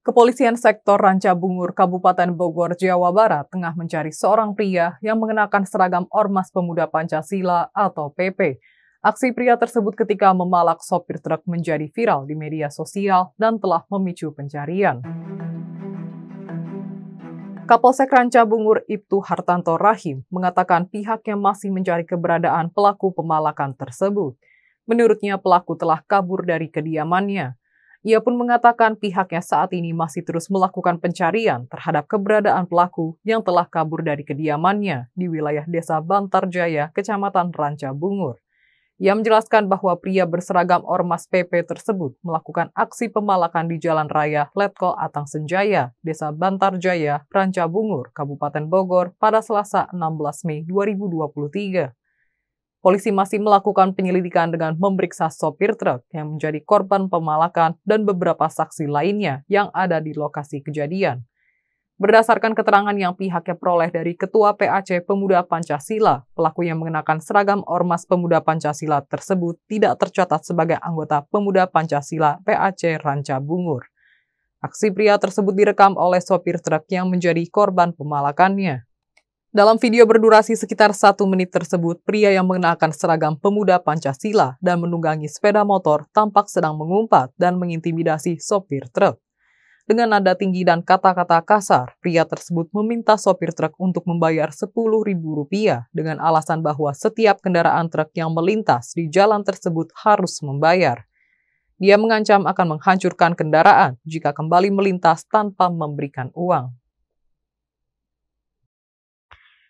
Kepolisian Sektor Ranca Bungur, Kabupaten Bogor, Jawa Barat tengah mencari seorang pria yang mengenakan seragam Ormas Pemuda Pancasila atau PP. Aksi pria tersebut ketika memalak sopir truk menjadi viral di media sosial dan telah memicu pencarian. Kapolsek Ranca Bungur Ibtu Hartanto Rahim mengatakan pihaknya masih mencari keberadaan pelaku pemalakan tersebut. Menurutnya pelaku telah kabur dari kediamannya. Ia pun mengatakan pihaknya saat ini masih terus melakukan pencarian terhadap keberadaan pelaku yang telah kabur dari kediamannya di wilayah Desa Bantarjaya, Kecamatan Ranca Bungur. Ia menjelaskan bahwa pria berseragam Ormas PP tersebut melakukan aksi pemalakan di Jalan Raya Letkol Atang Senjaya, Desa Bantarjaya, Ranca Bungur, Kabupaten Bogor pada Selasa 16 Mei 2023. Polisi masih melakukan penyelidikan dengan memeriksa sopir truk yang menjadi korban pemalakan dan beberapa saksi lainnya yang ada di lokasi kejadian. Berdasarkan keterangan yang pihaknya peroleh dari Ketua PAC Pemuda Pancasila, pelaku yang mengenakan seragam Ormas Pemuda Pancasila tersebut tidak tercatat sebagai anggota Pemuda Pancasila PAC Ranca Bungur. Aksi pria tersebut direkam oleh sopir truk yang menjadi korban pemalakannya. Dalam video berdurasi sekitar satu menit tersebut, pria yang mengenakan seragam pemuda Pancasila dan menunggangi sepeda motor tampak sedang mengumpat dan mengintimidasi sopir truk. Dengan nada tinggi dan kata-kata kasar, pria tersebut meminta sopir truk untuk membayar Rp10.000 dengan alasan bahwa setiap kendaraan truk yang melintas di jalan tersebut harus membayar. Dia mengancam akan menghancurkan kendaraan jika kembali melintas tanpa memberikan uang.